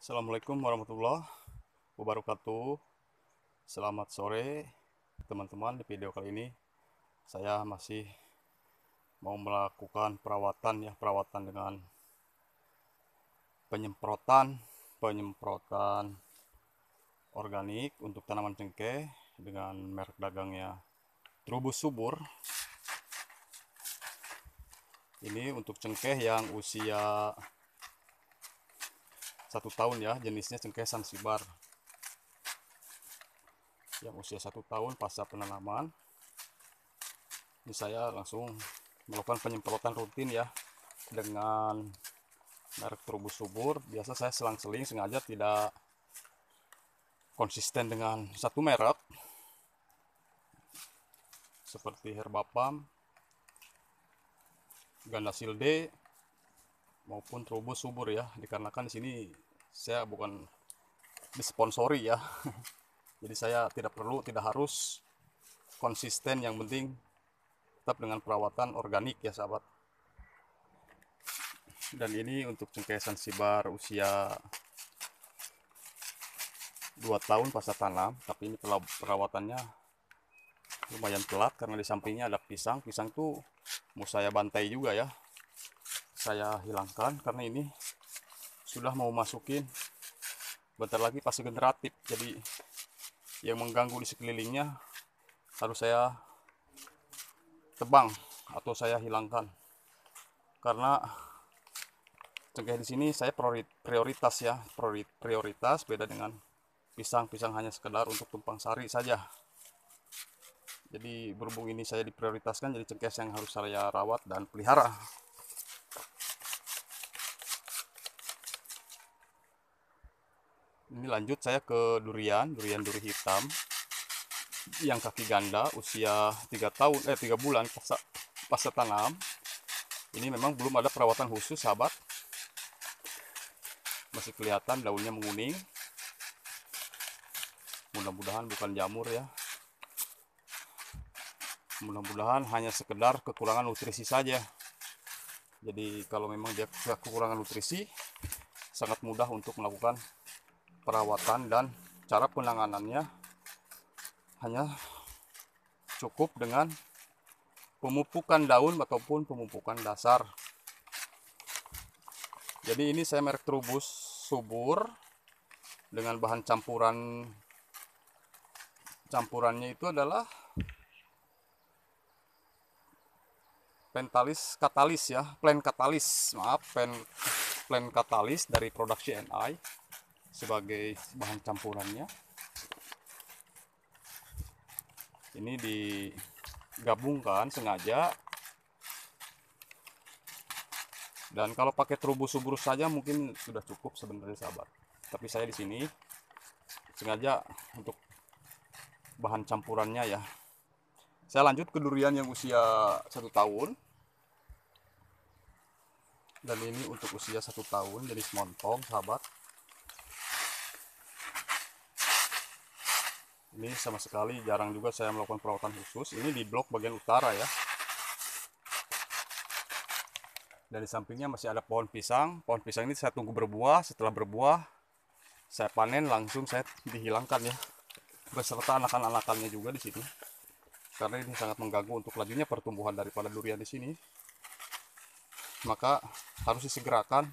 Assalamualaikum warahmatullahi wabarakatuh Selamat sore teman-teman di video kali ini saya masih mau melakukan perawatan ya perawatan dengan penyemprotan penyemprotan organik untuk tanaman cengkeh dengan merek dagangnya Trubus Subur ini untuk cengkeh yang usia satu tahun ya jenisnya cengkesan sibar yang usia satu tahun pasca penanaman ini saya langsung melakukan penyemprotan rutin ya dengan merek terubus subur biasa saya selang-seling sengaja tidak konsisten dengan satu merek seperti herbapam ganda silde maupun terobos subur ya dikarenakan di sini saya bukan disponsori ya jadi saya tidak perlu tidak harus konsisten yang penting tetap dengan perawatan organik ya sahabat dan ini untuk cengkesan sibar usia 2 tahun pasca tanam tapi ini perawatannya lumayan telat karena di sampingnya ada pisang pisang tuh mau saya bantai juga ya saya hilangkan karena ini sudah mau masukin bentar lagi pasti generatif jadi yang mengganggu di sekelilingnya harus saya tebang atau saya hilangkan karena cengkeh di sini saya prioritas ya prioritas beda dengan pisang-pisang hanya sekedar untuk tumpang sari saja jadi berhubung ini saya diprioritaskan jadi cengkeh yang harus saya rawat dan pelihara ini lanjut saya ke durian durian duri hitam yang kaki ganda usia 3 tahun eh tiga bulan pas pas tanam ini memang belum ada perawatan khusus sahabat masih kelihatan daunnya menguning mudah-mudahan bukan jamur ya mudah-mudahan hanya sekedar kekurangan nutrisi saja jadi kalau memang dia kekurangan nutrisi sangat mudah untuk melakukan perawatan dan cara penanganannya hanya cukup dengan pemupukan daun ataupun pemupukan dasar jadi ini saya merek trubus subur dengan bahan campuran campurannya itu adalah pentalis katalis ya plan katalis maaf plan plan katalis dari produksi NI sebagai bahan campurannya ini digabungkan sengaja dan kalau pakai terubus subrus saja mungkin sudah cukup sebenarnya sahabat tapi saya di sini sengaja untuk bahan campurannya ya saya lanjut ke durian yang usia satu tahun dan ini untuk usia satu tahun jenis montong sahabat ini sama sekali jarang juga saya melakukan perawatan khusus ini di blok bagian utara ya dan di sampingnya masih ada pohon pisang pohon pisang ini saya tunggu berbuah setelah berbuah saya panen langsung saya dihilangkan ya beserta anakan-anakannya juga di sini karena ini sangat mengganggu untuk lajunya pertumbuhan daripada durian di sini maka harus disegerakan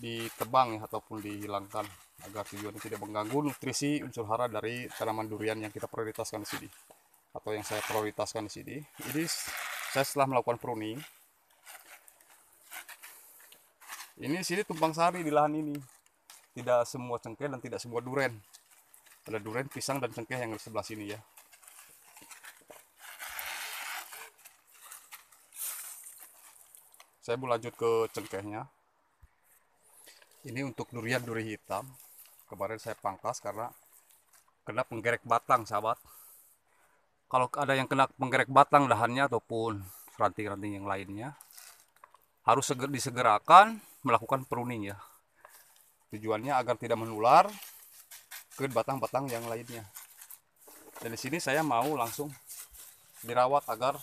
ditebang ya, ataupun dihilangkan agar tujuannya tidak mengganggu nutrisi unsur hara dari tanaman durian yang kita prioritaskan di sini atau yang saya prioritaskan di sini. Jadi saya setelah melakukan pruning ini sini tumpang sari di lahan ini. Tidak semua cengkeh dan tidak semua duren. Ada duren, pisang dan cengkeh yang di sebelah sini ya. Saya mau lanjut ke cengkehnya ini untuk durian duri hitam kemarin saya pangkas karena kena penggerek batang sahabat kalau ada yang kena penggerek batang dahannya ataupun ranting-ranting yang lainnya harus seger disegerakan melakukan pruning ya tujuannya agar tidak menular ke batang-batang yang lainnya dan di sini saya mau langsung dirawat agar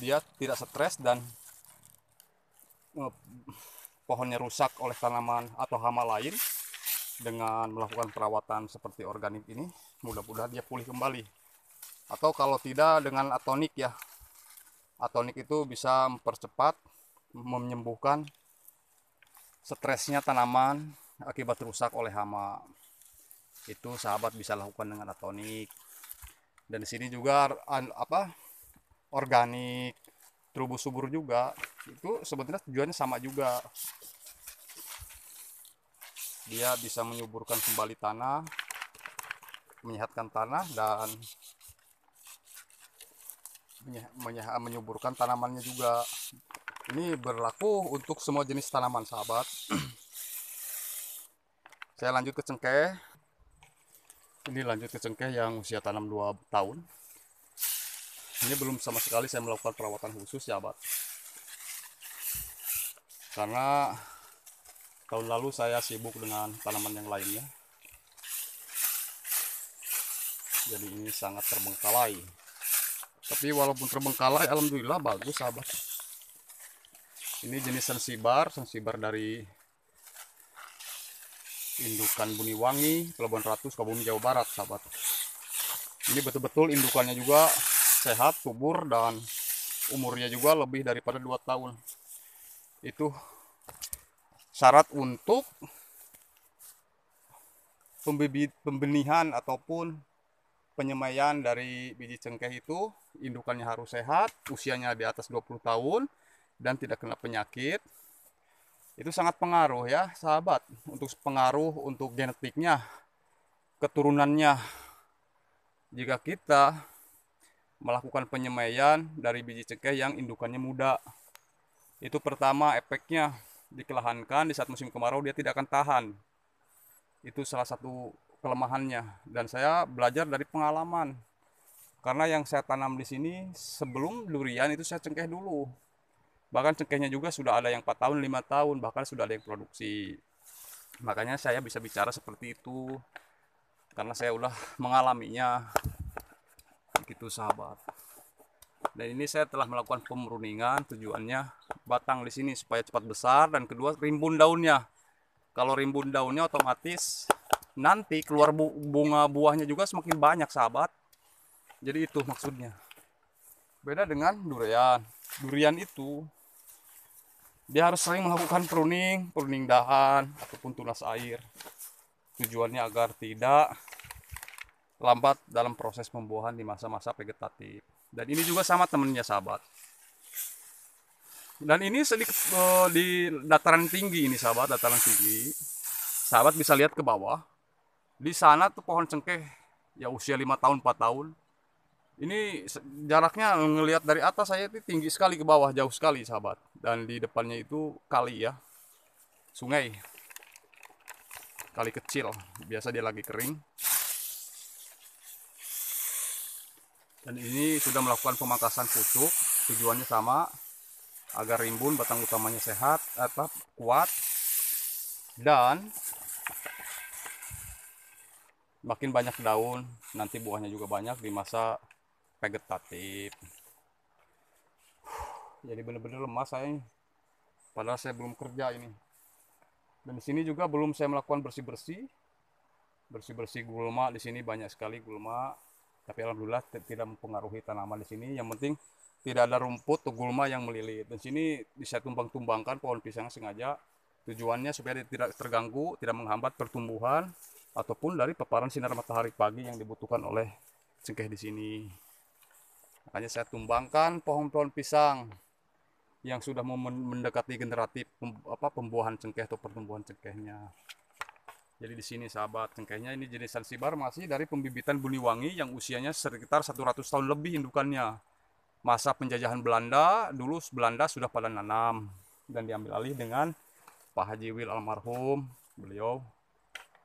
dia tidak stres dan eh, pohonnya rusak oleh tanaman atau hama lain dengan melakukan perawatan seperti organik ini mudah-mudahan dia pulih kembali atau kalau tidak dengan atonik ya atonik itu bisa mempercepat menyembuhkan stresnya tanaman akibat rusak oleh hama itu sahabat bisa lakukan dengan atonik dan di sini juga apa organik terubus subur juga itu sebetulnya tujuannya sama juga dia bisa menyuburkan kembali tanah menyehatkan tanah dan menyuburkan tanamannya juga ini berlaku untuk semua jenis tanaman sahabat saya lanjut ke cengkeh ini lanjut ke cengkeh yang usia tanam 2 tahun ini belum sama sekali saya melakukan perawatan khusus ya abad karena tahun lalu saya sibuk dengan tanaman yang lainnya jadi ini sangat terbengkalai tapi walaupun terbengkalai alhamdulillah bagus sahabat ini jenis sensibar sensibar dari indukan Buniwangi Pelabuhan Ratus Kabupaten Jawa Barat sahabat ini betul-betul indukannya juga sehat, subur dan umurnya juga lebih daripada 2 tahun. Itu syarat untuk pembenihan ataupun penyemaian dari biji cengkeh itu indukannya harus sehat, usianya di atas 20 tahun dan tidak kena penyakit. Itu sangat pengaruh ya, sahabat, untuk pengaruh untuk genetiknya, keturunannya. Jika kita melakukan penyemaian dari biji cengkeh yang indukannya muda. Itu pertama efeknya dikelahankan di saat musim kemarau dia tidak akan tahan. Itu salah satu kelemahannya dan saya belajar dari pengalaman. Karena yang saya tanam di sini sebelum durian itu saya cengkeh dulu. Bahkan cengkehnya juga sudah ada yang 4 tahun, 5 tahun, bahkan sudah ada yang produksi. Makanya saya bisa bicara seperti itu karena saya udah mengalaminya gitu sahabat dan ini saya telah melakukan pemeruningan tujuannya batang di sini supaya cepat besar dan kedua rimbun daunnya kalau rimbun daunnya otomatis nanti keluar bu bunga buahnya juga semakin banyak sahabat jadi itu maksudnya beda dengan durian durian itu dia harus sering melakukan pruning pruning dahan ataupun tunas air tujuannya agar tidak lambat dalam proses pembuahan di masa-masa vegetatif. Dan ini juga sama temennya sahabat. Dan ini sedikit uh, eh, di dataran tinggi ini sahabat, dataran tinggi. Sahabat bisa lihat ke bawah. Di sana tuh pohon cengkeh ya usia 5 tahun 4 tahun. Ini jaraknya ngelihat dari atas saya itu tinggi sekali ke bawah, jauh sekali sahabat. Dan di depannya itu kali ya. Sungai. Kali kecil, biasa dia lagi kering. dan ini sudah melakukan pemangkasan pucuk tujuannya sama agar rimbun batang utamanya sehat apa kuat dan makin banyak daun nanti buahnya juga banyak di masa vegetatif jadi benar-benar lemas saya ini. padahal saya belum kerja ini dan di sini juga belum saya melakukan bersih-bersih bersih-bersih gulma di sini banyak sekali gulma tapi alhamdulillah tidak mempengaruhi tanaman di sini yang penting tidak ada rumput atau gulma yang melilit dan sini bisa tumbang-tumbangkan pohon pisang sengaja tujuannya supaya tidak terganggu tidak menghambat pertumbuhan ataupun dari paparan sinar matahari pagi yang dibutuhkan oleh cengkeh di sini makanya saya tumbangkan pohon-pohon pisang yang sudah mendekati generatif apa pembuahan cengkeh atau pertumbuhan cengkehnya jadi di sini sahabat cengkehnya ini jenis Sansibar masih dari pembibitan Buniwangi yang usianya sekitar 100 tahun lebih indukannya. Masa penjajahan Belanda, dulu Belanda sudah pada nanam dan diambil alih dengan Pak Haji Wil almarhum, beliau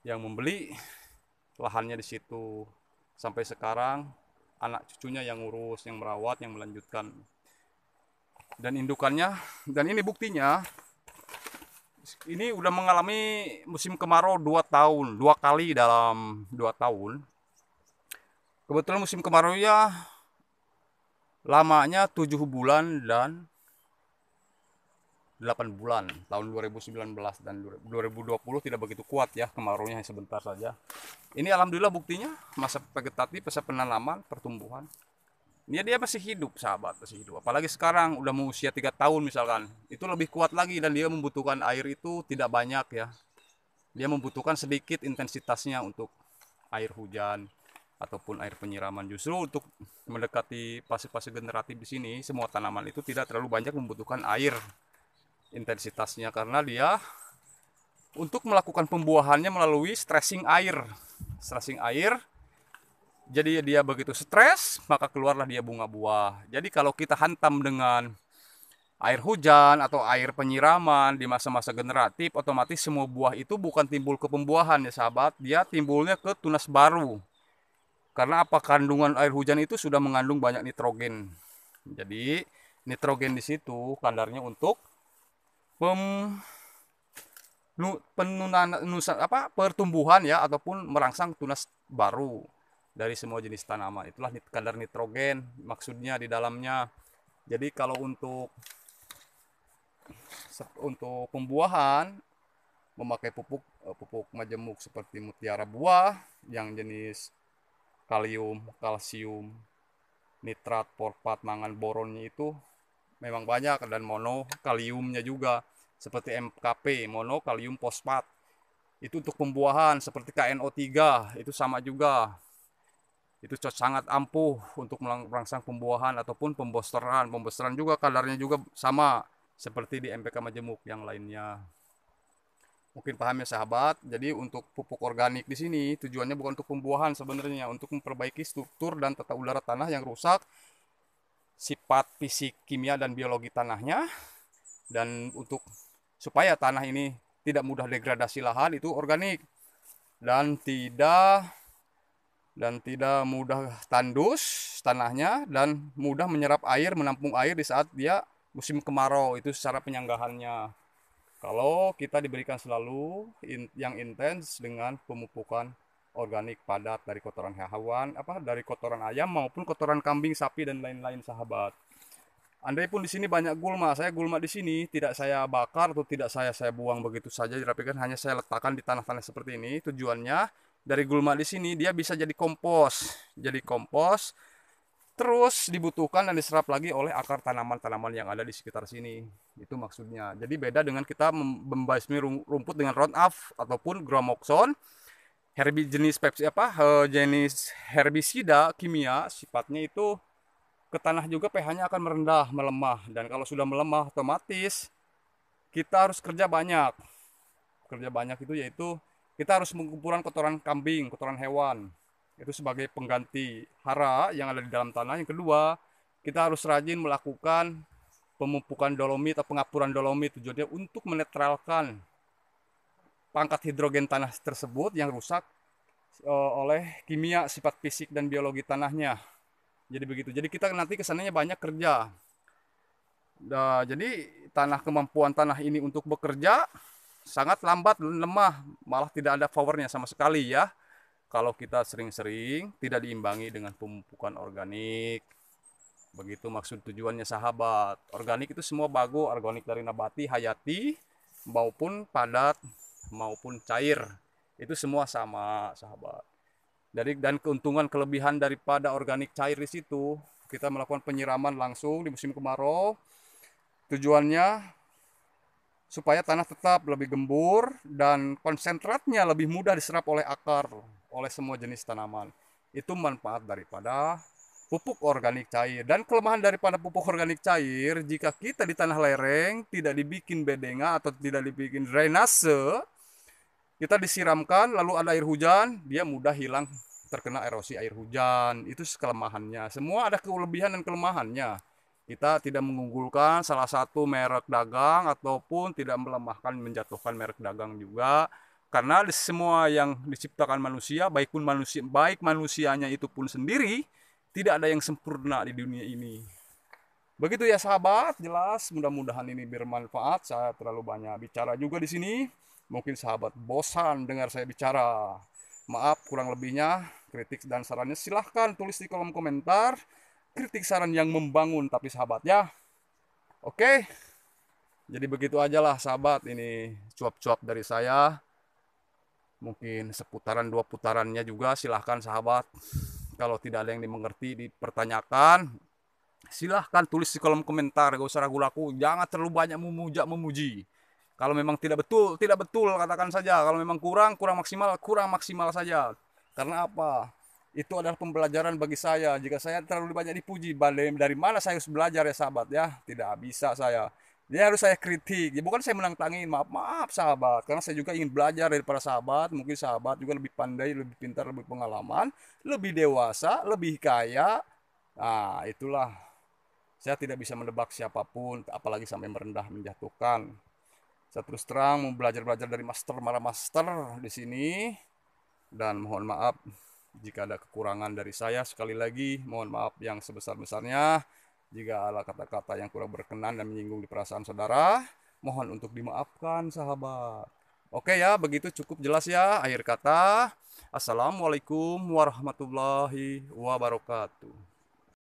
yang membeli lahannya di situ. Sampai sekarang anak cucunya yang ngurus, yang merawat, yang melanjutkan. Dan indukannya dan ini buktinya ini udah mengalami musim kemarau dua tahun dua kali dalam dua tahun kebetulan musim kemarau ya lamanya tujuh bulan dan 8 bulan tahun 2019 dan 2020 tidak begitu kuat ya kemarunya sebentar saja ini alhamdulillah buktinya masa vegetasi masa penanaman pertumbuhan dia ya, dia masih hidup sahabat masih hidup apalagi sekarang udah mau usia tiga tahun misalkan itu lebih kuat lagi dan dia membutuhkan air itu tidak banyak ya dia membutuhkan sedikit intensitasnya untuk air hujan ataupun air penyiraman justru untuk mendekati fase-fase generatif di sini semua tanaman itu tidak terlalu banyak membutuhkan air intensitasnya karena dia untuk melakukan pembuahannya melalui stressing air stressing air jadi dia begitu stres, maka keluarlah dia bunga buah. Jadi kalau kita hantam dengan air hujan atau air penyiraman di masa-masa generatif, otomatis semua buah itu bukan timbul ke pembuahan ya sahabat, dia timbulnya ke tunas baru. Karena apa kandungan air hujan itu sudah mengandung banyak nitrogen. Jadi nitrogen di situ kadarnya untuk pem penunan apa pertumbuhan ya ataupun merangsang tunas baru dari semua jenis tanaman. Itulah kadar nitrogen maksudnya di dalamnya. Jadi kalau untuk untuk pembuahan memakai pupuk eh, pupuk majemuk seperti mutiara buah yang jenis kalium, kalsium, nitrat, porpat mangan boronnya itu memang banyak dan mono kaliumnya juga seperti MKP, mono kalium fosfat. Itu untuk pembuahan seperti KNO3 itu sama juga itu sangat ampuh untuk merangsang pembuahan ataupun pembosteran. Pembosteran juga kadarnya juga sama seperti di MPK majemuk yang lainnya. Mungkin paham ya sahabat. Jadi untuk pupuk organik di sini tujuannya bukan untuk pembuahan sebenarnya, untuk memperbaiki struktur dan tata udara tanah yang rusak, sifat fisik kimia dan biologi tanahnya dan untuk supaya tanah ini tidak mudah degradasi lahan itu organik dan tidak dan tidak mudah tandus tanahnya dan mudah menyerap air menampung air di saat dia musim kemarau itu secara penyanggahannya kalau kita diberikan selalu in, yang intens dengan pemupukan organik padat dari kotoran hewan apa dari kotoran ayam maupun kotoran kambing sapi dan lain-lain sahabat Andai pun di sini banyak gulma, saya gulma di sini tidak saya bakar atau tidak saya saya buang begitu saja, tapi kan hanya saya letakkan di tanah-tanah seperti ini. Tujuannya dari gulma di sini dia bisa jadi kompos jadi kompos terus dibutuhkan dan diserap lagi oleh akar tanaman-tanaman yang ada di sekitar sini itu maksudnya jadi beda dengan kita membasmi rumput dengan roundup ataupun Gramoxone, herbi jenis pepsi apa eh, jenis herbisida kimia sifatnya itu ke tanah juga pH-nya akan merendah melemah dan kalau sudah melemah otomatis kita harus kerja banyak kerja banyak itu yaitu kita harus mengumpulkan kotoran kambing, kotoran hewan. Itu sebagai pengganti hara yang ada di dalam tanah. Yang kedua, kita harus rajin melakukan pemupukan dolomit atau pengapuran dolomit tujuannya untuk menetralkan pangkat hidrogen tanah tersebut yang rusak eh, oleh kimia, sifat fisik dan biologi tanahnya. Jadi begitu. Jadi kita nanti kesannya banyak kerja. Nah, jadi tanah kemampuan tanah ini untuk bekerja sangat lambat dan lemah, malah tidak ada powernya sama sekali ya. Kalau kita sering-sering tidak diimbangi dengan pemupukan organik. Begitu maksud tujuannya sahabat. Organik itu semua bagus organik dari nabati, hayati maupun padat maupun cair. Itu semua sama, sahabat. Dari dan keuntungan kelebihan daripada organik cair di situ, kita melakukan penyiraman langsung di musim kemarau. Tujuannya supaya tanah tetap lebih gembur dan konsentratnya lebih mudah diserap oleh akar oleh semua jenis tanaman. Itu manfaat daripada pupuk organik cair dan kelemahan daripada pupuk organik cair jika kita di tanah lereng tidak dibikin bedenga atau tidak dibikin drainase kita disiramkan lalu ada air hujan dia mudah hilang terkena erosi air hujan itu kelemahannya semua ada kelebihan dan kelemahannya kita tidak mengunggulkan salah satu merek dagang ataupun tidak melemahkan menjatuhkan merek dagang juga karena semua yang diciptakan manusia baik pun manusia baik manusianya itu pun sendiri tidak ada yang sempurna di dunia ini begitu ya sahabat jelas mudah-mudahan ini bermanfaat saya terlalu banyak bicara juga di sini mungkin sahabat bosan dengar saya bicara maaf kurang lebihnya kritik dan sarannya silahkan tulis di kolom komentar kritik saran yang membangun tapi sahabatnya, oke Oke. Jadi begitu aja lah sahabat ini cuap-cuap dari saya. Mungkin seputaran dua putarannya juga silahkan sahabat. Kalau tidak ada yang dimengerti dipertanyakan. Silahkan tulis di kolom komentar gak usah ragu-ragu. Jangan terlalu banyak memuja memuji. Kalau memang tidak betul, tidak betul katakan saja. Kalau memang kurang, kurang maksimal, kurang maksimal saja. Karena apa? itu adalah pembelajaran bagi saya. Jika saya terlalu banyak dipuji, dari mana saya harus belajar ya sahabat ya? Tidak bisa saya. Dia harus saya kritik. Ya, bukan saya menantangin, maaf maaf sahabat. Karena saya juga ingin belajar dari para sahabat. Mungkin sahabat juga lebih pandai, lebih pintar, lebih pengalaman, lebih dewasa, lebih kaya. Nah itulah. Saya tidak bisa mendebak siapapun, apalagi sampai merendah menjatuhkan. Saya terus terang mau belajar-belajar dari master marah master di sini dan mohon maaf jika ada kekurangan dari saya, sekali lagi mohon maaf yang sebesar-besarnya. Jika ada kata-kata yang kurang berkenan dan menyinggung di perasaan saudara, mohon untuk dimaafkan sahabat. Oke ya, begitu cukup jelas ya. Akhir kata, Assalamualaikum warahmatullahi wabarakatuh.